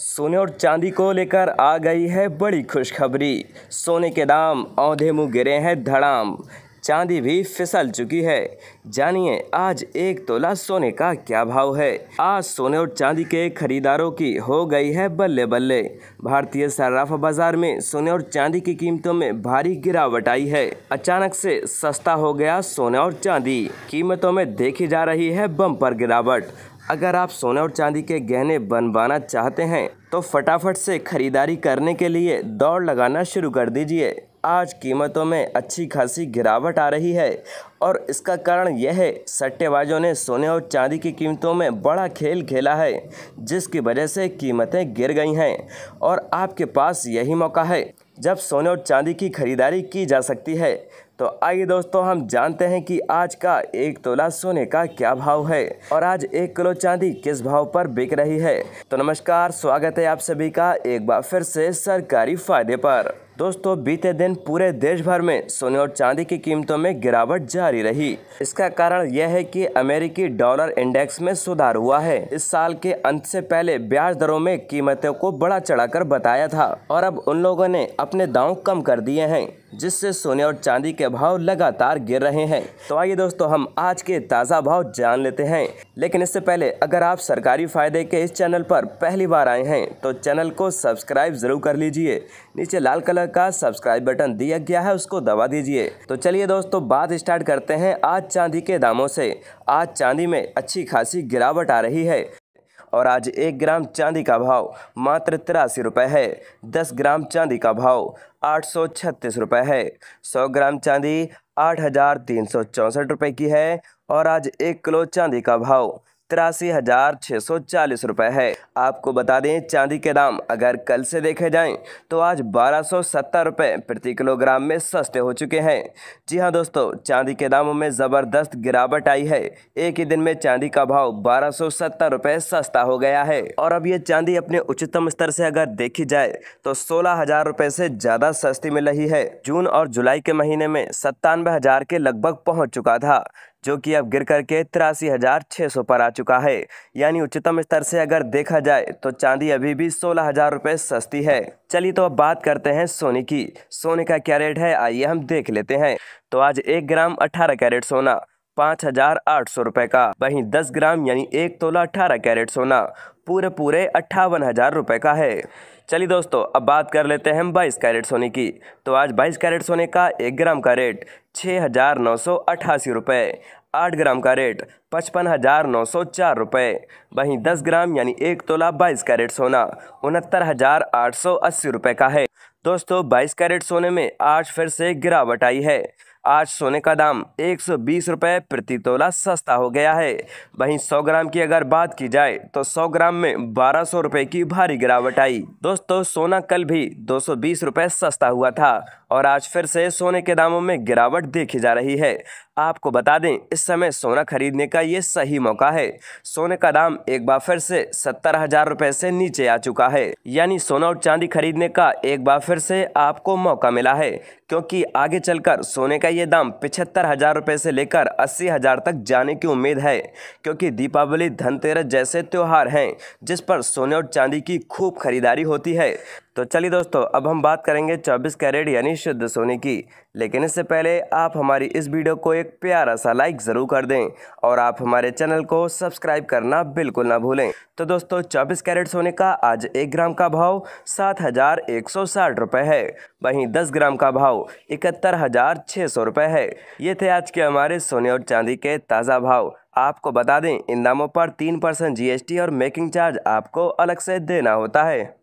सोने और चांदी को लेकर आ गई है बड़ी खुशखबरी सोने के दाम औंधे मुँह गिरे हैं धड़ाम चांदी भी फिसल चुकी है जानिए आज एक तोला सोने का क्या भाव है आज सोने और चांदी के खरीदारों की हो गई है बल्ले बल्ले भारतीय सर्राफा बाजार में सोने और चांदी की कीमतों में भारी गिरावट आई है अचानक से सस्ता हो गया सोने और चांदी कीमतों में देखी जा रही है बम्पर गिरावट अगर आप सोने और चांदी के गहने बनवाना चाहते हैं तो फटाफट से खरीदारी करने के लिए दौड़ लगाना शुरू कर दीजिए आज कीमतों में अच्छी खासी गिरावट आ रही है और इसका कारण यह है सट्टेबाजों ने सोने और चांदी की कीमतों में बड़ा खेल खेला है जिसकी वजह से कीमतें गिर गई हैं और आपके पास यही मौका है जब सोने और चांदी की खरीदारी की जा सकती है तो आइए दोस्तों हम जानते हैं कि आज का एक तोला सोने का क्या भाव है और आज एक किलो चांदी किस भाव पर बिक रही है तो नमस्कार स्वागत है आप सभी का एक बार फिर से सरकारी फायदे पर दोस्तों बीते दिन पूरे देश भर में सोने और चांदी की कीमतों में गिरावट जारी जारी रही इसका कारण यह है कि अमेरिकी डॉलर इंडेक्स में सुधार हुआ है इस साल के अंत से पहले ब्याज दरों में कीमतों को बड़ा चढ़ाकर बताया था और अब उन लोगों ने अपने दाव कम कर दिए हैं जिससे सोने और चांदी के भाव लगातार गिर रहे हैं तो आइए दोस्तों हम आज के ताज़ा भाव जान लेते हैं लेकिन इससे पहले अगर आप सरकारी फ़ायदे के इस चैनल पर पहली बार आए हैं तो चैनल को सब्सक्राइब ज़रूर कर लीजिए नीचे लाल कलर का सब्सक्राइब बटन दिया गया है उसको दबा दीजिए तो चलिए दोस्तों बात स्टार्ट करते हैं आज चांदी के दामों से आज चांदी में अच्छी खासी गिरावट आ रही है और आज एक ग्राम चांदी का भाव मात्र तिरासी रुपये है दस ग्राम चांदी का भाव आठ सौ छत्तीस रुपये है सौ ग्राम चांदी आठ हज़ार तीन सौ चौंसठ रुपये की है और आज एक किलो चांदी का भाव तिरासी हज़ार छः सौ चालीस रुपये है आपको बता दें चांदी के दाम अगर कल से देखे जाएं तो आज बारह सौ सत्तर रुपये प्रति किलोग्राम में सस्ते हो चुके हैं जी हाँ दोस्तों चांदी के दामों में ज़बरदस्त गिरावट आई है एक ही दिन में चांदी का भाव बारह सौ सत्तर रुपये सस्ता हो गया है और अब ये चांदी अपने उच्चतम स्तर से अगर देखी जाए तो सोलह हज़ार रुपये से ज़्यादा सस्ती मिल रही है जून और जुलाई के महीने में सत्तानवे हज़ार के लगभग पहुँच चुका था जो कि अब गिर करके तिरासी हज़ार छः सौ पर आ चुका है यानी उच्चतम स्तर से अगर देखा जाए तो चांदी अभी भी सोलह हज़ार रुपये सस्ती है चलिए तो अब बात करते हैं सोने की सोने का क्या रेट है आइए हम देख लेते हैं तो आज एक ग्राम अठारह कैरेट सोना पाँच हजार आठ सौ रुपए का वहीं दस ग्राम यानी एक तोला अठारह कैरेट सोना पूरे पूरे अट्ठावन हजार रुपए का है चलिए दोस्तों अब बात कर लेते हैं बाईस कैरेट सोने की तो आज बाईस कैरेट सोने का एक ग्राम का रेट छः हज़ार नौ सौ अट्ठासी रुपये आठ ग्राम का रेट पचपन हज़ार नौ सौ चार रुपये वहीं दस ग्राम यानी एक तोला बाईस कैरेट सोना उनहत्तर हज़ार आठ सौ अस्सी रुपये का है दोस्तों बाईस कैरेट सोने में आज फिर से गिरावट आई है आज सोने का दाम एक सौ बीस रुपये प्रति तोला सस्ता हो गया है वहीं सौ ग्राम की अगर बात की जाए तो सौ ग्राम में बारह सौ रुपये की भारी गिरावट आई दोस्तों सोना कल भी दो सौ बीस रुपये सस्ता हुआ था और आज फिर से सोने के दामों में गिरावट देखी जा रही है आपको बता दें इस समय सोना खरीदने का का ये सही मौका है सोने का दाम एक बार फिर से सत्तर हजार रूपए ऐसी नीचे आ चुका है यानी सोना और चांदी खरीदने का एक बार फिर से आपको मौका मिला है क्योंकि आगे चलकर सोने का ये दाम पिछहत्तर हजार रूपए ऐसी लेकर अस्सी हजार तक जाने की उम्मीद है क्योंकि दीपावली धनतेरस जैसे त्योहार हैं जिस पर सोने और चांदी की खूब खरीदारी होती है तो चलिए दोस्तों अब हम बात करेंगे 24 कैरेट यानी शुद्ध सोने की लेकिन इससे पहले आप हमारी इस वीडियो को एक प्यारा सा लाइक ज़रूर कर दें और आप हमारे चैनल को सब्सक्राइब करना बिल्कुल ना भूलें तो दोस्तों 24 कैरेट सोने का आज एक ग्राम का भाव सात हज़ार एक सौ साठ रुपये है वहीं 10 ग्राम का भाव इकहत्तर हज़ार छः सौ रुपये है ये थे आज के हमारे सोने और चांदी के ताज़ा भाव आपको बता दें इन दामों पर तीन परसेंट और मेकिंग चार्ज आपको अलग से देना होता है